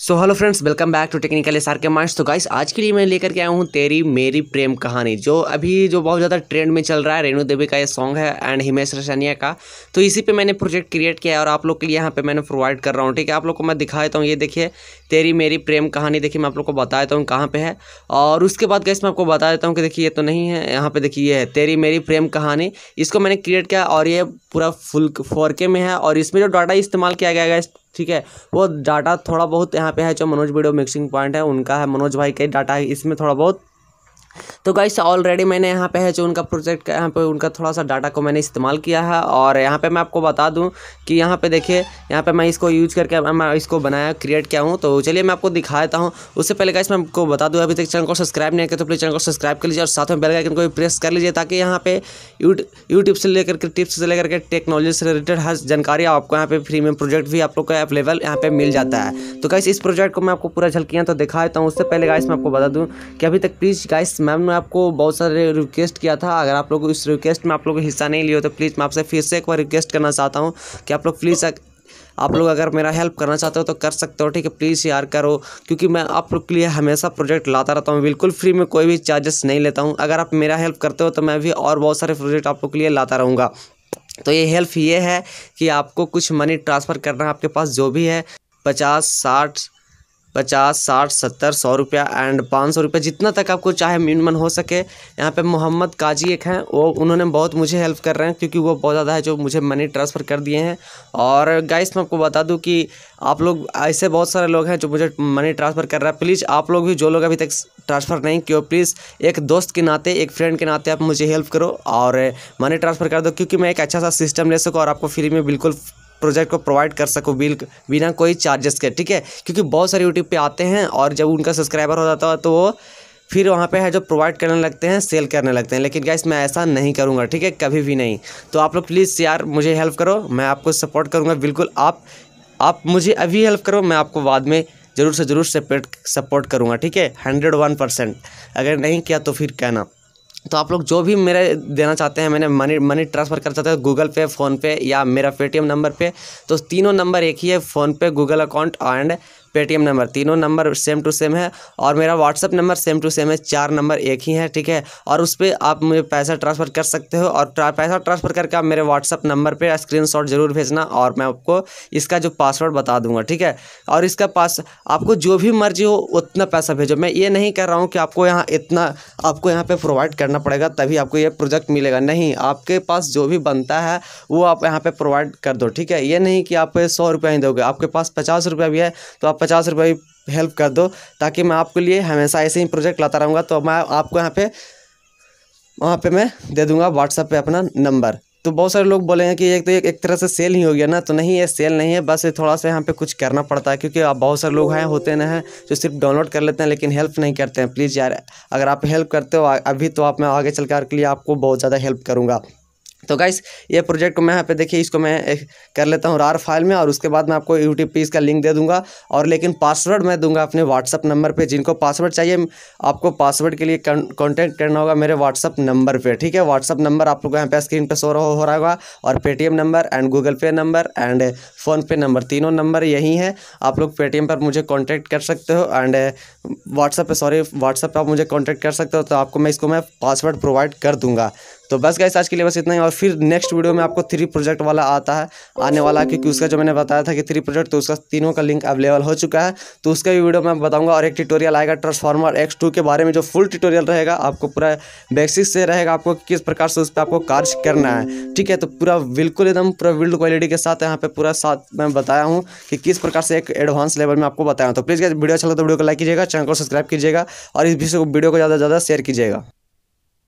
so hello friends welcome back to technical S R के मार्च तो गाइस आज के लिए मैं लेकर के आया हूँ तेरी मेरी प्रेम कहानी जो अभी जो बहुत ज़्यादा ट्रेंड में चल रहा है रेणु देवी का ये सॉन्ग है एंड हिमेश रशनिया का तो इसी पे मैंने प्रोजेक्ट क्रिएट किया है और आप लोग के लिए यहाँ पे मैंने प्रोवाइड कर रहा हूँ ठीक है आप लोग को मैं दिखा देता हूँ ये देखिए तेरी मेरी प्रेम कहानी देखिए मैं आप लोग को बता देता हूँ कहाँ पर है और उसके बाद गैस मैं आपको बता देता हूँ कि देखिए ये तो नहीं है यहाँ पर देखिए ये है तेरी मेरी प्रेम कहानी इसको मैंने क्रिएट किया और ये पूरा फुल फोर में है और इसमें जो डाटा इस्तेमाल किया गया है ठीक है वो डाटा थोड़ा बहुत यहाँ पे है जो मनोज वीडियो मिक्सिंग पॉइंट है उनका है मनोज भाई का डाटा है इसमें थोड़ा बहुत तो गाइस ऑलरेडी मैंने यहाँ पे है जो उनका प्रोजेक्ट यहाँ पे उनका थोड़ा सा डाटा को मैंने इस्तेमाल किया है और यहाँ पे मैं आपको बता दूँ कि यहाँ पे देखिए यहाँ पे मैं इसको यूज करके मैं इसको बनाया क्रिएट किया हूँ तो चलिए मैं आपको दिखा देता हूँ उससे पहले गाइस मैं आपको बता दूँ अभी तक चैनल को सब्सक्राइब नहीं किया तो प्लीज़ चैनल को सब्सक्राइब कर लीजिए और साथ में आइकन को भी प्रेस कर लीजिए ताकि यहाँ पे यूट्यूब से लेकर के टिप्स से लेकर के टेक्नोलॉजी से रिलेटेड हर जानकारी आपको यहाँ पे फ्री में प्रोजेक्ट भी आप लोग का अवेलेबल यहाँ पे मिल जाता है तो गाइस इस प्रोजेक्ट को मैं आपको पूरा झलकियाँ तो दिखा देता हूँ उससे पहले गाइस मैं आपको बता दूँ कि अभी तक प्लीज़ गाइस मैम ने आपको बहुत सारे रिक्वेस्ट किया था अगर आप लोग इस रिक्वेस्ट में आप लोग हिस्सा नहीं लिया तो प्लीज़ मैं आपसे फिर से एक बार रिक्वेस्ट करना चाहता हूँ कि आप लोग प्लीज़ आप लोग अगर मेरा हेल्प करना चाहते हो तो कर सकते हो ठीक है प्लीज़ यार करो क्योंकि मैं आप लोग के लिए हमेशा प्रोजेक्ट लाता रहता हूँ बिल्कुल फ्री में कोई भी चार्जेस नहीं लेता हूँ अगर आप मेरा हेल्प करते हो तो मैं भी और बहुत सारे प्रोजेक्ट आप लोग के लिए लाता रहूँगा तो ये हेल्प ये है कि आपको कुछ मनी ट्रांसफ़र करना है आपके पास जो भी है पचास साठ पचास साठ सत्तर सौ रुपया एंड पाँच सौ रुपया जितना तक आपको चाहे मिनिमम हो सके यहाँ पे मोहम्मद काजी एक हैं वो उन्होंने बहुत मुझे हेल्प कर रहे हैं क्योंकि वो बहुत ज़्यादा है जो मुझे मनी ट्रांसफ़र कर दिए हैं और गाइस मैं आपको बता दूँ कि आप लोग ऐसे बहुत सारे लोग हैं जो मुझे मनी ट्रांसफ़र कर रहा है प्लीज़ आप लोग भी जो लोग अभी तक ट्रांसफ़र नहीं किए प्लीज़ एक दोस्त के नाते एक फ्रेंड के नाते आप मुझे हेल्प करो और मनी ट्रांसफ़र कर दो क्योंकि मैं एक अच्छा सा सिस्टम ले सकूँ और आपको फ्री में बिल्कुल प्रोजेक्ट को प्रोवाइड कर सको बिल बिना कोई चार्जेस के ठीक है क्योंकि बहुत सारे यूट्यूब पे आते हैं और जब उनका सब्सक्राइबर हो जाता है तो वो फिर वहाँ पे है जो प्रोवाइड करने लगते हैं सेल करने लगते हैं लेकिन गैस मैं ऐसा नहीं करूँगा ठीक है कभी भी नहीं तो आप लोग प्लीज़ यार मुझे हेल्प करो मैं आपको सपोर्ट करूँगा बिल्कुल आप आप मुझे अभी हेल्प करो मैं आपको बाद में ज़रूर से ज़रूर सपोर्ट सपोर्ट करूँगा ठीक है हंड्रेड वन परसेंट अगर नहीं किया तो फिर कहना तो आप लोग जो भी मेरे देना चाहते हैं मैंने मनी मनी ट्रांसफ़र करना चाहते हैं गूगल पे फ़ोनपे या मेरा पेटीएम नंबर पे तो तीनों नंबर एक ही है PhonePe Google account and Paytm number तीनों नंबर सेम टू सेम है और मेरा WhatsApp number same to same है चार नंबर एक ही है ठीक है और उस पर आप मुझे पैसा ट्रांसफ़र कर सकते हो और ट्रा, पैसा ट्रांसफ़र करके आप मेरे व्हाट्सअप नंबर पर स्क्रीन ज़रूर भेजना और मैं आपको इसका जो पासवर्ड बता दूंगा ठीक है और इसका पास आपको जो भी मर्जी हो उतना पैसा भेजो मैं ये नहीं कह रहा हूँ कि आपको यहाँ इतना आपको यहाँ पर प्रोवाइड करना पड़ेगा तभी आपको ये प्रोजेक्ट मिलेगा नहीं आपके पास जो भी बनता है वो आप यहाँ पर प्रोवाइड कर दो ठीक है ये नहीं कि आप सौ रुपया ही दोगे आपके पास पचास रुपया भी है तो आप पचास रुपये हेल्प कर दो ताकि मैं आपके लिए हमेशा ऐसे ही प्रोजेक्ट लाता रहूँगा तो मैं आपको यहाँ पे वहाँ पे मैं दे दूँगा व्हाट्सएप पे अपना नंबर तो बहुत सारे लोग बोले हैं कि एक तो एक, एक तरह से सेल ही हो गया ना तो नहीं ये सेल नहीं है बस ये थोड़ा सा यहाँ पे कुछ करना पड़ता है क्योंकि आप बहुत सारे लोग हैं होते ना हैं जो सिर्फ डाउनलोड कर लेते हैं लेकिन हेल्प नहीं करते हैं प्लीज़ यार अगर आप हेल्प करते हो अभी तो आप मैं आगे चल के लिए आपको बहुत ज़्यादा हेल्प करूँगा तो गाइस ये प्रोजेक्ट को मैं यहाँ पे देखिए इसको मैं कर लेता हूँ रार फाइल में और उसके बाद मैं आपको यूट्यूब पे इसका लिंक दे दूंगा और लेकिन पासवर्ड मैं दूंगा अपने व्हाट्सअप नंबर पे जिनको पासवर्ड चाहिए आपको पासवर्ड के लिए कॉन्टैक्ट करना होगा मेरे व्हाट्सअप नंबर पे ठीक है व्हाट्सअप नंबर आप लोग यहाँ पे स्क्रीन पर शो हो, हो रहा होगा और Paytm number and Google Pay number and PhonePe number तीनों नंबर यही है आप लोग पेटीएम पर मुझे कॉन्टैक्ट कर सकते हो एंड व्हाट्सअप पर सॉरी व्हाट्सअप पर आप मुझे कॉन्टैक्ट कर सकते हो तो आपको मैं इसको मैं पासवर्ड प्रोवाइड कर दूँगा तो बस गाइस आज के लिए बस इतना ही और फिर नेक्स्ट वीडियो में आपको थ्री प्रोजेक्ट वाला आता है आने वाला क्योंकि उसका जो मैंने बताया था कि थ्री प्रोजेक्ट तो उसका तीनों का लिंक अवेलेबल हो चुका है तो उसका भी वीडियो मैं बताऊंगा और एक ट्यूटोरियल आएगा ट्रांसफार्मर एक्स टू के बारे में जो फुल ट्यूटोरियल रहेगा आपको पूरा बेसिक से रहेगा आपको किस प्रकार से उस पर आपको कार्य करना है ठीक है तो पूरा बिल्कुल एकदम पूरा बिल्ड क्वालिटी के साथ यहाँ पर पूरा साथ मैं बताया हूँ कि किस प्रकार से एक एडवांस लेवल में आपको बताया तो प्लीज़ वीडियो अच्छा लगता तो वीडियो को लाइक कीजिएगा चैनल को सब्सक्राइब कीजिएगा और इस वीडियो को ज़्यादा से ज़्यादा शेयर कीजिएगा